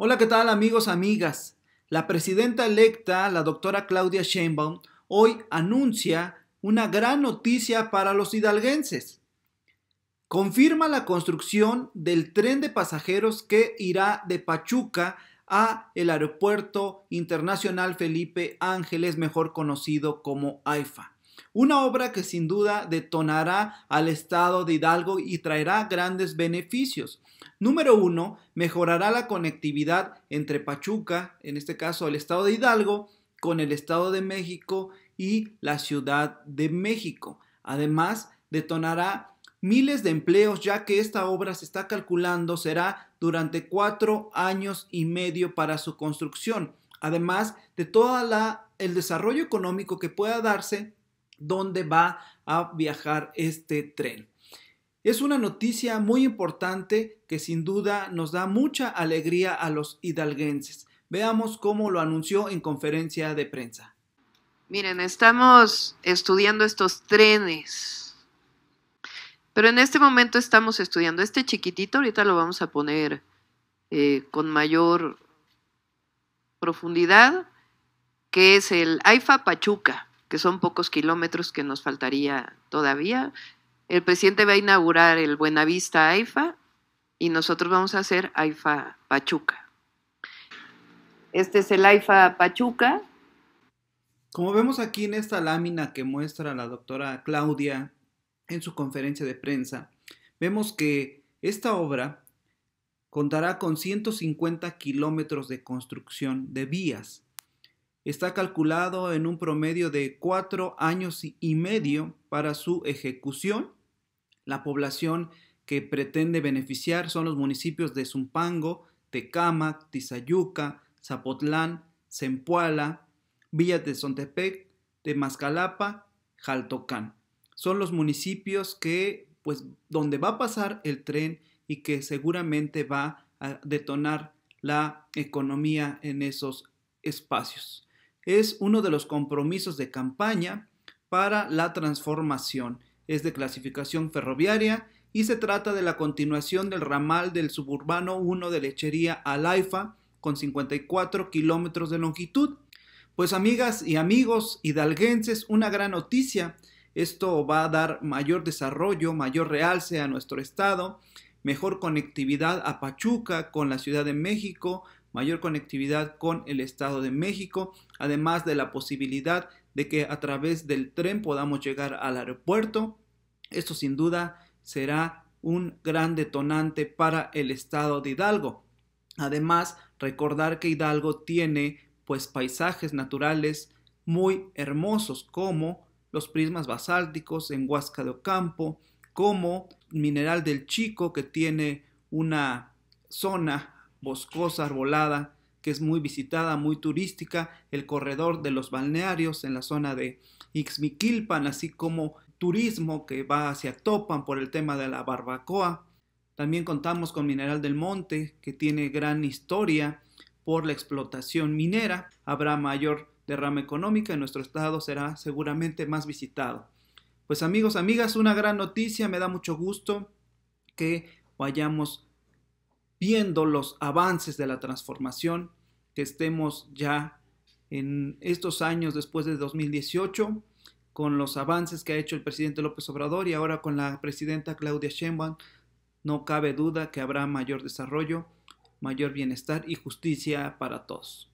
Hola, ¿qué tal amigos, amigas? La presidenta electa, la doctora Claudia Sheinbaum, hoy anuncia una gran noticia para los hidalguenses. Confirma la construcción del tren de pasajeros que irá de Pachuca a el Aeropuerto Internacional Felipe Ángeles, mejor conocido como AIFA. Una obra que sin duda detonará al estado de Hidalgo y traerá grandes beneficios. Número uno, mejorará la conectividad entre Pachuca, en este caso el estado de Hidalgo, con el estado de México y la ciudad de México. Además, detonará miles de empleos ya que esta obra se está calculando será durante cuatro años y medio para su construcción. Además de todo el desarrollo económico que pueda darse dónde va a viajar este tren. Es una noticia muy importante que sin duda nos da mucha alegría a los hidalguenses. Veamos cómo lo anunció en conferencia de prensa. Miren, estamos estudiando estos trenes, pero en este momento estamos estudiando este chiquitito, ahorita lo vamos a poner eh, con mayor profundidad, que es el AIFA Pachuca que son pocos kilómetros que nos faltaría todavía. El presidente va a inaugurar el Buenavista AIFA y nosotros vamos a hacer AIFA Pachuca. Este es el AIFA Pachuca. Como vemos aquí en esta lámina que muestra la doctora Claudia en su conferencia de prensa, vemos que esta obra contará con 150 kilómetros de construcción de vías, está calculado en un promedio de cuatro años y medio para su ejecución. La población que pretende beneficiar son los municipios de Zumpango, Tecama, Tizayuca, Zapotlán, Zempoala, Villas de Sontepec, Temazcalapa, Jaltocán. Son los municipios que, pues, donde va a pasar el tren y que seguramente va a detonar la economía en esos espacios es uno de los compromisos de campaña para la transformación. Es de clasificación ferroviaria y se trata de la continuación del ramal del suburbano 1 de Lechería a Laifa con 54 kilómetros de longitud. Pues amigas y amigos hidalguenses, una gran noticia. Esto va a dar mayor desarrollo, mayor realce a nuestro estado, mejor conectividad a Pachuca con la Ciudad de México, mayor conectividad con el Estado de México, además de la posibilidad de que a través del tren podamos llegar al aeropuerto. Esto sin duda será un gran detonante para el Estado de Hidalgo. Además, recordar que Hidalgo tiene pues paisajes naturales muy hermosos como los prismas basálticos en Huasca de Ocampo, como Mineral del Chico que tiene una zona boscosa, arbolada, que es muy visitada, muy turística, el corredor de los balnearios en la zona de Ixmiquilpan, así como turismo que va hacia Topan por el tema de la barbacoa. También contamos con Mineral del Monte, que tiene gran historia por la explotación minera. Habrá mayor derrama económica y nuestro estado será seguramente más visitado. Pues amigos, amigas, una gran noticia, me da mucho gusto que vayamos viendo los avances de la transformación, que estemos ya en estos años después de 2018, con los avances que ha hecho el presidente López Obrador y ahora con la presidenta Claudia Sheinbaum, no cabe duda que habrá mayor desarrollo, mayor bienestar y justicia para todos.